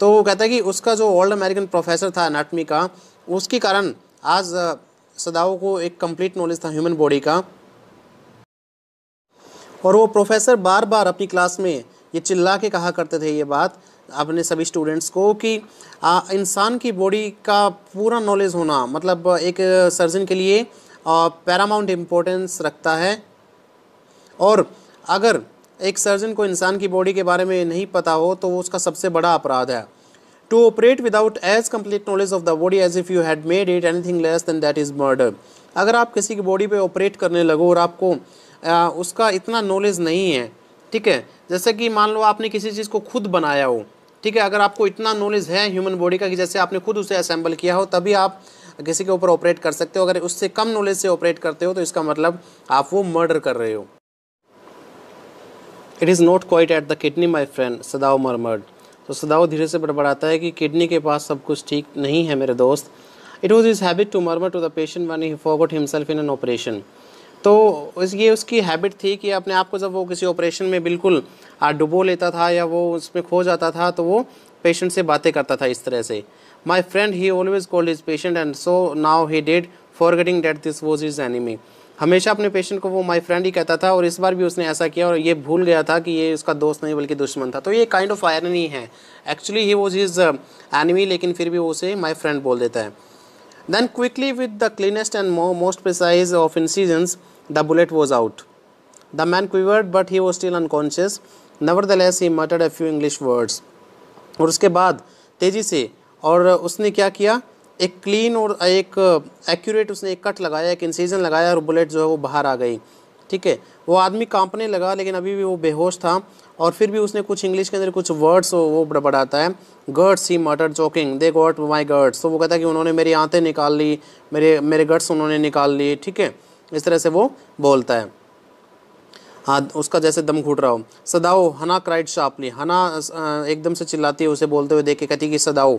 तो वो कहता है कि उसका जो old American professor था anatomy का उसके कारण आज सदाओं को एक कंप्लीट नॉलेज था ह्यूमन बॉडी का और वो प्रोफेसर बार बार अपनी क्लास में ये चिल्ला के कहा करते थे ये बात अपने सभी स्टूडेंट्स को कि इंसान की बॉडी का पूरा नॉलेज होना मतलब एक सर्जन के लिए पैरामाउंट इम्पोर्टेंस रखता है और अगर एक सर्जन को इंसान की बॉडी के बारे में नहीं पता हो तो वो उसका सबसे बड़ा अपराध है to operate without as complete knowledge of the body as if you had made it anything less than that is murder अगर आप किसी की बॉडी पे ऑपरेट करने लगो और आपको आ, उसका इतना नॉलेज नहीं है ठीक है जैसे कि मान लो आपने किसी चीज़ को खुद बनाया हो ठीक है अगर आपको इतना नॉलेज है ह्यूमन बॉडी का कि जैसे आपने खुद उसे असेंबल किया हो तभी आप किसी के ऊपर ऑपरेट कर सकते हो अगर उससे कम नॉलेज से ऑपरेट करते हो तो इसका मतलब आप वो मर्डर कर रहे हो it is not quite at the kidney my friend Sadao murmured तो सदाओ धीरे से बड़बड़ाता है कि किडनी के पास सब कुछ ठीक नहीं है मेरे दोस्त it was his habit to murmur to the patient when he forgot himself in an operation तो उस ये उसकी हैबिट थी कि अपने आप को जब वो किसी ऑपरेशन में बिल्कुल डुबो लेता था या वो उसमें खो जाता था तो वो पेशेंट से बातें करता था इस तरह से my friend he always called his patient and so now he did forgetting that this was his enemy हमेशा अपने पेशेंट को वो माई फ्रेंड ही कहता था और इस बार भी उसने ऐसा किया और ये भूल गया था कि ये उसका दोस्त नहीं बल्कि दुश्मन था तो ये काइंड ऑफ आयरनी है actually he was his enemy लेकिन फिर भी वो उसे माई फ्रेंड बोल देता है then quickly with the cleanest and most precise of incisions The bullet was out. The man quivered, but he was still unconscious. Nevertheless, he muttered a few English words. और उसके बाद तेज़ी से और उसने क्या किया एक क्लीन और एक एक्यूरेट uh, उसने एक कट लगाया एक इंसीजन लगाया और बुलेट जो है वो बाहर आ गई ठीक है वो आदमी कांपने लगा लेकिन अभी भी वो बेहोश था और फिर भी उसने कुछ इंग्लिश के अंदर कुछ वर्ड्स वो बड़बड़ाता है गर्ड्स ही मटर चौकिंग दे गॉट माई गर्ड्स तो वो कहता है कि उन्होंने मेरी आंतें निकाल ली मेरे मेरे गट्स उन्होंने निकाल लिए ठीक है इस तरह से वो बोलता है हाँ उसका जैसे दम घूट रहा हो सदाओ हना क्राइड शार्पली हना एकदम से चिल्लाती है उसे बोलते हुए देख के कहती है कि सदाओ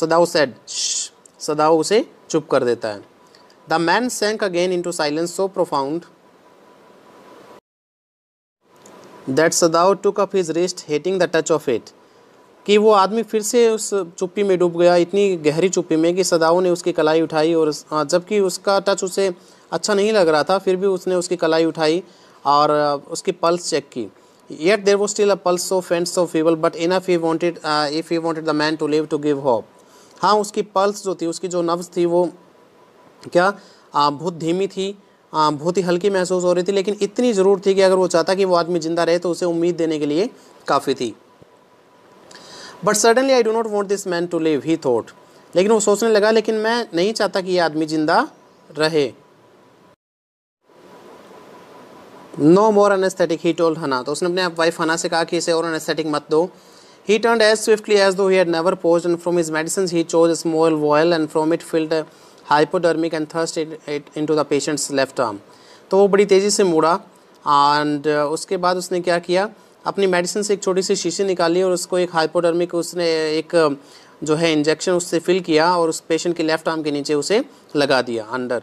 सदाओ सेड सदाओ उसे चुप कर देता है the man sank again into silence so profound that Sadao took up his wrist hating the touch of it कि वो आदमी फिर से उस चुप्पी में डूब गया इतनी गहरी चुप्पी में कि सदाओ ने उसकी कलाई उठाई और हाँ, जबकि उसका टच उसे अच्छा नहीं लग रहा था फिर भी उसने उसकी कलाई उठाई और उसकी पल्स चेक की yet there was still a pulse so faint so feeble but enough he wanted uh, if he wanted the man to live to give हाँ उसकी पल्स जो थी उसकी जो नब्स थी वो क्या आ, बहुत धीमी थी बहुत ही हल्की महसूस हो रही थी लेकिन इतनी ज़रूर थी कि अगर वो चाहता कि वो आदमी ज़िंदा रहे तो उसे उम्मीद देने के लिए काफ़ी थी but suddenly I do not want this man to live he thought लेकिन वो सोचने लगा लेकिन मैं नहीं चाहता कि ये आदमी ज़िंदा रहे नो मोर अनस्थेटिक ही टोल्ड हना तो उसने अपने वाइफ हना से कहा कि इसे और अनस्थेटिक मत दो he turn as swiftly as though he'd never pause and from his medicine he chose small vial and from it filled hypodermic and thrust it into the patient's left arm तो वो बड़ी तेज़ी से मुड़ा and uh, उसके बाद उसने क्या किया अपनी मेडिसिन से एक छोटी सी शीशी निकाली और उसको एक हाइपोडर्मिक उसने एक जो है इंजेक्शन उससे फिल किया और उस पेशेंट के लेफ्ट आर्म के नीचे उसे लगा दिया under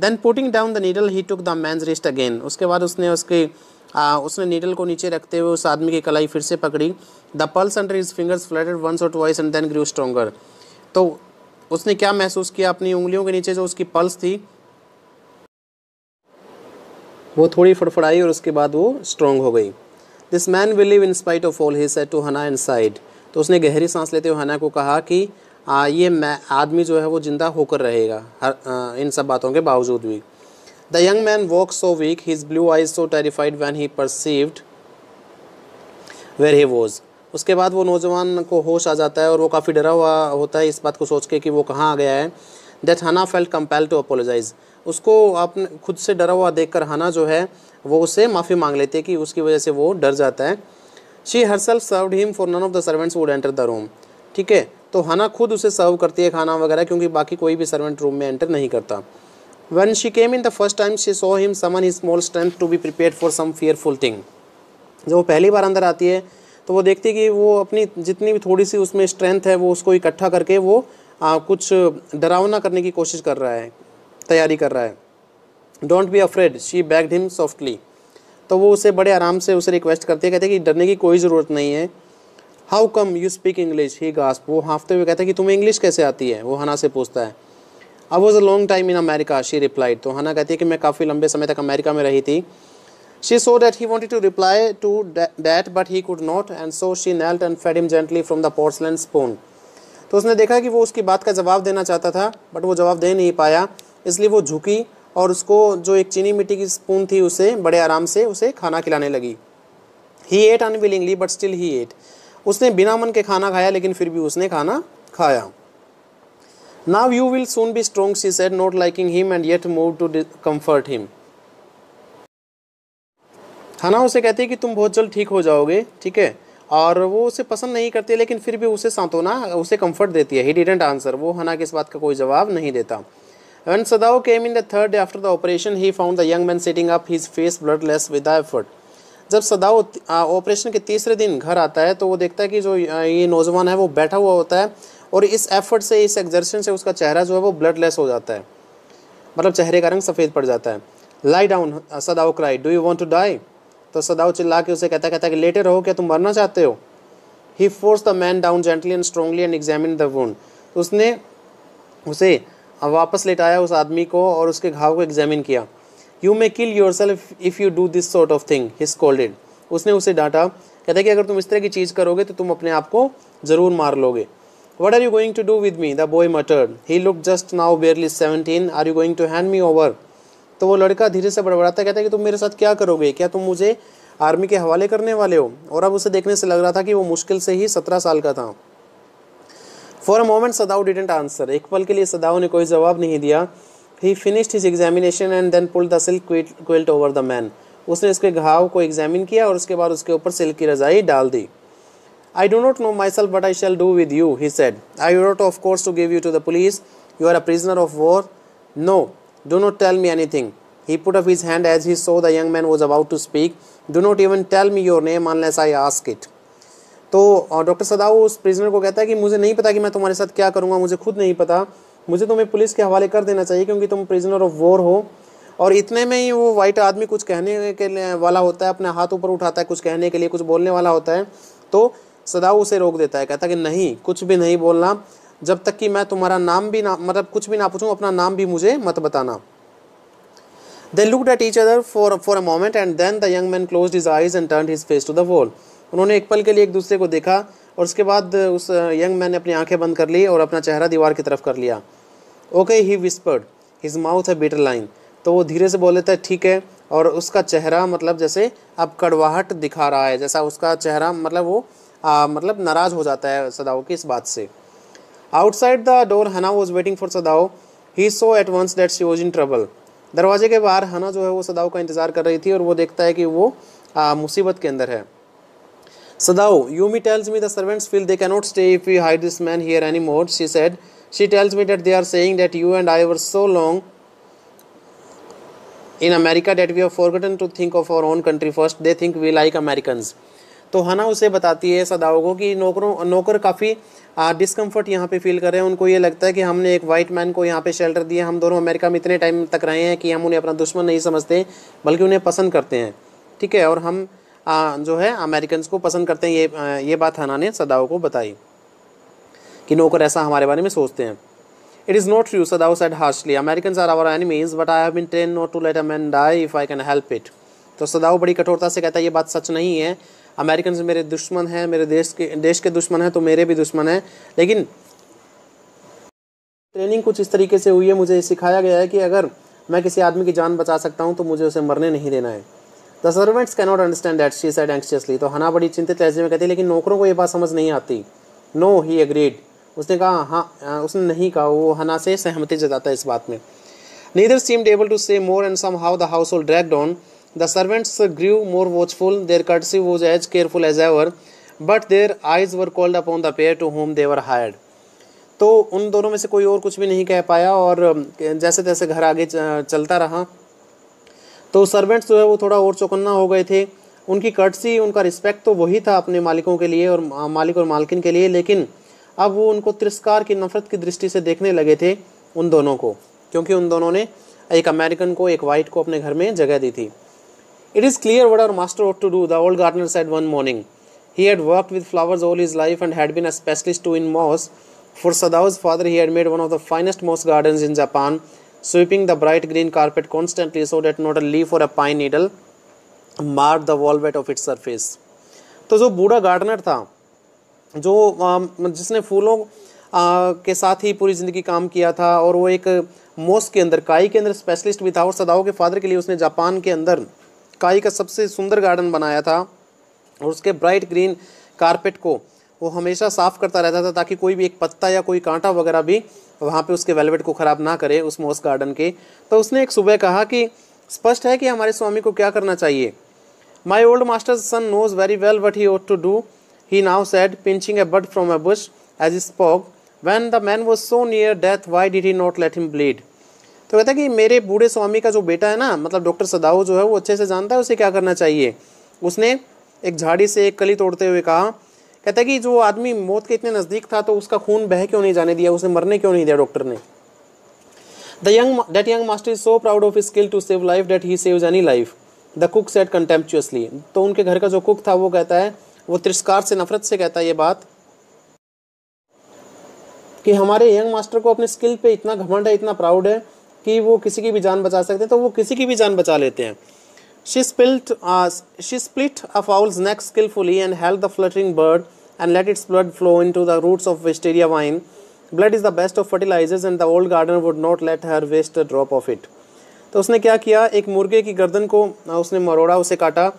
then putting down the needle he took the man's wrist again उसके बाद उसने उसके आ, उसने नीडल को नीचे रखते हुए उस आदमी की कलाई फिर से पकड़ी the pulse under his fingers fluttered once और twice and then grew stronger तो उसने क्या महसूस किया अपनी उंगलियों के नीचे जो उसकी पल्स थी वो थोड़ी फड़फड़ाई और उसके बाद वो स्ट्रॉन्ग हो गई this man will live in spite of all he said to Hana in side तो उसने गहरी सांस लेते हुए हना को कहा कि आ, ये मैं आदमी जो है वो ज़िंदा होकर रहेगा हर इन सब बातों के बावजूद भी the young man woke so weak his blue eyes so terrified when he perceived where he was उसके बाद वो नौजवान को होश आ जाता है और वो काफ़ी डरा हुआ होता है इस बात को सोच के कि वो कहाँ आ गया है that Hana felt compel to apologise उसको आपने खुद से डरा हुआ देख कर हना जो है वो उससे माफ़ी मांग लेती है कि उसकी वजह से वो डर जाता है she herself serve him for none of the servants would enter the room ठीक है तो हना खुद उसे सर्व करती है खाना वगैरह क्योंकि बाकी कोई भी सर्वेंट रूम में एंटर नहीं करता when she came in the first time she saw him summon his small strength to be prepare for some fearful thing जब वो पहली बार अंदर आती है तो वो देखती है कि वो अपनी जितनी भी थोड़ी सी उसमें स्ट्रेंथ है वो उसको इकट्ठा करके वो आ, कुछ डरावना करने की कोशिश कर रहा है तैयारी कर रहा है don't be afraid she begged him softly तो वो उसे बड़े आराम से उसे रिक्वेस्ट करती है कहते हैं कि डरने की कोई ज़रूरत नहीं है how come you speak English he gasp वो हाँफते हुए कहता है कि तुम्हें इंग्लिश कैसे आती है वो हना से पूछता है I was a long time in America she replied तो हना कहती है कि मैं काफ़ी लंबे समय तक अमेरिका में रही थी she saw that he wanted to reply to that but he could not and so she knelt and fed him gently from the porcelain spoon तो उसने देखा कि वो उसकी बात का जवाब देना चाहता था बट वो जवाब दे नहीं पाया इसलिए वो झुकी और उसको जो एक चीनी मिट्टी की स्पून थी उसे बड़े आराम से उसे खाना खिलाने लगी he ate unwillingly but still he ate उसने बिना मन के खाना खाया लेकिन फिर भी उसने खाना खाया now you will soon be strong she said not liking him and yet move to comfort him Hana उसे कहती है कि तुम बहुत जल्द ठीक हो जाओगे ठीक है और वो उसे पसंद नहीं करती लेकिन फिर भी उसे सांत्वना उसे कंफर्ट देती है ही डिडेंट आंसर वो हना के इस बात का कोई जवाब नहीं देता and Sadao came in the third day after the operation he found the young man sitting up his face bloodless with the effort जब सदाओ ऑपरेशन के तीसरे दिन घर आता है तो वो देखता है कि जो ये नौजवान है वो बैठा हुआ होता है और इस एफर्ट से इस एग्जर्शन से उसका चेहरा जो है वो ब्लडलेस हो जाता है मतलब चेहरे का रंग सफ़ेद पड़ जाता है lie down Sadao cry do you want to die तो सदाओ चिल्ला के उसे कहता कहता है कि लेटे रहो क्या तुम मरना चाहते हो he force the man down gently and strongly and examine the wound उसने उसे वापस लेटाया उस आदमी को और उसके घाव को एग्जामिन किया you may kill yourself if you do this sort of thing he scolded उसने उसे डांटा कहता है कि अगर तुम इस तरह की चीज़ करोगे तो तुम अपने आप को ज़रूर मार लोगे what are you going to do with me the boy muttered he look just now barely seventeen are you going to hand me over तो वो लड़का धीरे से बड़बड़ाता कहता है कि तुम मेरे साथ क्या करोगे क्या तुम मुझे आर्मी के हवाले करने वाले हो और अब उसे देखने से लग रहा था कि वो मुश्किल से ही सत्रह साल का था for a moment Sadao didn't answer एक पल के लिए सदाओ ने कोई जवाब नहीं दिया he finished his examination and then pull the silk quilt over the man उसने उसके घाव को एग्जामिन किया और उसके बाद उसके ऊपर सिल्क की रजाई डाल दी I do not know myself but I shall do with you he said I ought of course to give you to the police you are a prisoner of war no do not tell me anything he put up his hand as he saw the young man was about to speak do not even tell me your name unless I ask it तो doctor सदाओ उस prisoner को कहता है कि मुझे नहीं पता कि मैं तुम्हारे साथ क्या करूँगा मुझे खुद नहीं पता मुझे तुम्हें पुलिस के हवाले कर देना चाहिए क्योंकि तुम प्रिजनर ऑफ वॉर हो और इतने में ही वो वाइट आदमी कुछ कहने के लिए वाला होता है अपने हाथ ऊपर उठाता है कुछ कहने के लिए कुछ बोलने वाला होता है तो सदा उसे रोक देता है कहता है कि नहीं कुछ भी नहीं बोलना जब तक कि मैं तुम्हारा नाम भी ना मतलब कुछ भी ना पूछूँ अपना नाम भी मुझे मत बताना they look at each other for for a moment and then the young man close his eyes and turn his face to the wall उन्होंने एक पल के लिए एक दूसरे को देखा और उसके बाद उस यंग मैन ने अपनी आंखें बंद कर ली और अपना चेहरा दीवार की तरफ कर लिया okay he whispered his mouth है बेटर लाइन तो वो धीरे से बोले थे ठीक है और उसका चेहरा मतलब जैसे अब कड़वाहट दिखा रहा है जैसा उसका चेहरा मतलब वो आ, मतलब नाराज़ हो जाता है सदाओ की इस बात से outside the door Hana was waiting for Sadao he saw at once that she was in trouble दरवाजे के बाहर हना जो है वो सदाओ का इंतज़ार कर रही थी और वो देखता है कि वो मुसीबत के अंदर है Sadao, Yumi tells me the servants feel they cannot stay if we hide this man here anymore, she said. She tells me that they are saying that you and I were so long in America that we have forgotten to think of our own country first. They think we like Americans. तो हना उसे बताती है सदाओ को कि नौकरों नौकर काफ़ी डिस्कम्फर्ट यहाँ पे फील कर रहे हैं उनको ये लगता है कि हमने एक वाइट मैन को यहाँ पे शेल्टर दिया हम दोनों अमेरिका में इतने टाइम तक रहे हैं कि हम उन्हें अपना दुश्मन नहीं समझते बल्कि उन्हें पसंद करते हैं ठीक है और हम आ, जो है अमेरिकन को पसंद करते हैं ये ये बात हना ने सदाओ को बताई कि नौकर ऐसा हमारे बारे में सोचते हैं it is not you Sadao said harshly American are our enemies but I have been train not to let a man die if I can help it तो सदाओ बड़ी कठोरता से कहता है ये बात सच नहीं है अमेरिकन मेरे दुश्मन हैं मेरे देश के देश के दुश्मन हैं तो मेरे भी दुश्मन हैं लेकिन ट्रेनिंग कुछ इस तरीके से हुई है मुझे सिखाया गया है कि अगर मैं किसी आदमी की जान बचा सकता हूँ तो मुझे उसे मरने नहीं देना है the servants cannot understand that she said anxiously तो हना बड़ी चिंतित लहजे में कहती है लेकिन नौकरों को ये बात समझ नहीं आती नो ही एग्रीड उसने कहा हाँ उसने नहीं कहा वो हना से सहमति जताता है इस बात में neither seemed able to say more and somehow the household dragged on the servants grew more watchful their courtesy was as careful as ever but their eyes were cold upon the pair to whom they were hired तो उन दोनों में से कोई और कुछ भी नहीं कह पाया और जैसे तैसे घर आगे चलता रहा तो सर्वेंट्स जो है वो थोड़ा और चौकन्ना हो गए थे उनकी कर्टसी उनका रिस्पेक्ट तो वही था अपने मालिकों के लिए और मालिक और मालकिन के लिए लेकिन अब वो उनको तिरस्कार की नफरत की दृष्टि से देखने लगे थे उन दोनों को क्योंकि उन दोनों ने एक अमेरिकन को एक वाइट को अपने घर में जगह दी थी it is clear what our master ought to do the old gardener said one morning he had work with flowers all his life and had been a specialist too in moss for Sadao's father he had made one of the finest moss garden in Japan sweeping the bright green carpet constantly so that not a leaf or a pine needle marked the velvet of its surface तो जो बूढ़ा gardener था जो जिसने फूलों के साथ ही पूरी ज़िंदगी काम किया था और वो एक मोस के अंदर काई के अंदर स्पेशलिस्ट भी था और सदाओं के फादर के लिए उसने जापान के अंदर काई का सबसे सुंदर गार्डन बनाया था और उसके ब्राइट ग्रीन कारपेट को वो हमेशा साफ़ करता रहता था ताकि कोई भी एक पत्ता या कोई कांटा वगैरह भी वहाँ पे उसके वेलवेट को ख़राब ना करे उस मोस गार्डन के तो उसने एक सुबह कहा कि स्पष्ट है कि हमारे स्वामी को क्या करना चाहिए my old master son knows very well what he ought to do he now said pinching a bud from a bush as spoke when the man was so near death why did he not let him bleed तो कहता है कि मेरे बूढ़े स्वामी का जो बेटा है ना मतलब डॉक्टर सदाऊ जो है वो अच्छे से जानता है उसे क्या करना चाहिए उसने एक झाड़ी से एक कली तोड़ते हुए कहा कहता है कि जो आदमी मौत के इतने नज़दीक था तो उसका खून बह क्यों नहीं जाने दिया उसे मरने क्यों नहीं दिया डॉक्टर ने the young that young master is so proud of skill to save life that he save any life the cook said contemptuously तो उनके घर का जो कुक था वो कहता है वो तिरस्कार से नफरत से कहता है ये बात कि हमारे यंग मास्टर को अपने स्किल पे इतना घमंड है इतना प्राउड है कि वो किसी की भी जान बचा सकते हैं तो वो किसी की भी जान बचा लेते हैं She spilt, uh, she split a fowl's neck skillfully and held the fluttering bird and let its blood flow into the roots of wisteria vine. Blood is the best of fertilizers and the old gardener would not let her waste a drop of it. तो उसने क्या किया एक मुर्गे की गर्दन को उसने मरोड़ा उसे काटा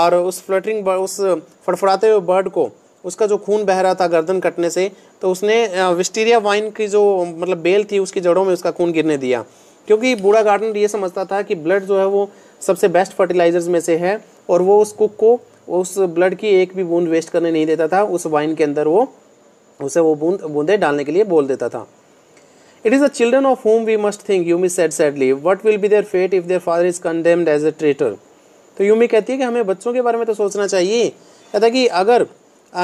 और उस फ्लटरिंग उस फड़फड़ाते हुए बर्ड को उसका जो खून बह रहा था गर्दन कटने से तो उसने विस्टीरिया वाइन की जो मतलब बेल थी उसकी जड़ों में उसका खून गिरने दिया क्योंकि बूढ़ा गार्डनर ये समझता था कि ब्लड जो है वो सबसे बेस्ट फर्टिलाइजर्स में से है और वो उस कुक को उस ब्लड की एक भी बूंद वेस्ट करने नहीं देता था उस वाइन के अंदर वो उसे वो बूंद बूंदे डालने के लिए बोल देता था it is the children of whom we must think Yumi said sadly what will be their fate if their father is condemned as a traitor तो यूमी कहती है कि हमें बच्चों के बारे में तो सोचना चाहिए कहता कि अगर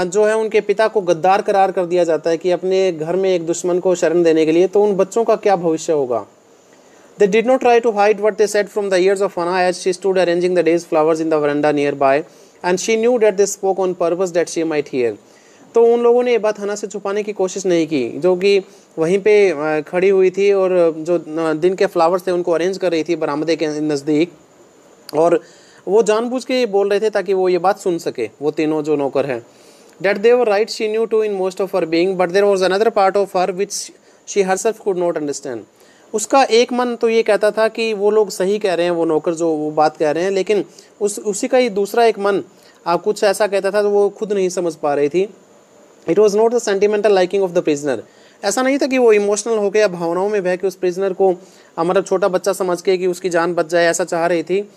जो है उनके पिता को गद्दार करार कर दिया जाता है कि अपने घर में एक दुश्मन को शरण देने के लिए तो उन बच्चों का क्या भविष्य होगा They did not try to hide what they said from the ears of Anna as she stood arranging the day's flowers in the veranda nearby, and she knew that they spoke on purpose that she might hear. तो उन लोगों ने ये बात हना से छुपाने की कोशिश नहीं की जो कि वहीं पे खड़ी हुई थी और जो दिन के फ्लावर्स थे उनको अरेंज कर रही थी बरामदे के नज़दीक और वो जानबूझ के बोल रहे थे ताकि वो ये बात सुन सके वो तीनों जो नौकर हैं that they were right she knew too in most of her being but there was another part of her which she herself could not understand उसका एक मन तो ये कहता था कि वो लोग सही कह रहे हैं वो नौकर जो वो बात कह रहे हैं लेकिन उस उसी का ही दूसरा एक मन आप कुछ ऐसा कहता था तो वो खुद नहीं समझ पा रही थी it was not the sentimental liking of the prisoner ऐसा नहीं था कि वो इमोशनल हो गया भावनाओं में बह के उस प्रिजनर को हमारा छोटा बच्चा समझ के कि उसकी जान बच जाए ऐसा चाह रही थी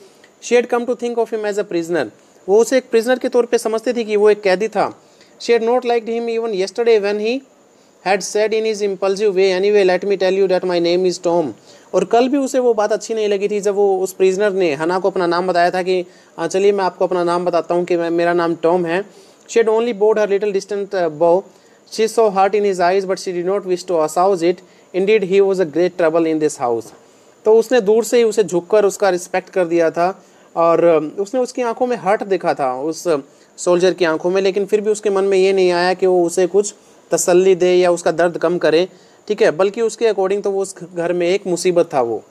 she had come to think of him as a prisoner वो उसे एक प्रिजनर के तौर पे समझती थी कि वो एक कैदी था she had not like him even yesterday when he had said in his impulsive way anyway let me tell you that my name is Tom और कल भी उसे वो बात अच्छी नहीं लगी थी जब वो उस प्रिजनर ने हना को अपना नाम बताया था कि हाँ, चलिए मैं आपको अपना नाम बताता हूँ कि मेरा नाम टॉम है had only bowed her little distant bow she saw hurt in his eyes but she did not wish to assuage it indeed he was a great trouble in this house तो उसने दूर से ही उसे झुककर उसका respect कर दिया था और um, उसने उसकी आंखों में हर्ट देखा था उस सोल्जर um, की आंखों में लेकिन फिर भी उसके मन में ये नहीं आया कि वो उसे कुछ तसल्ली दे या उसका दर्द कम करे ठीक है बल्कि उसके अकॉर्डिंग तो वो उस घर में एक मुसीबत था वो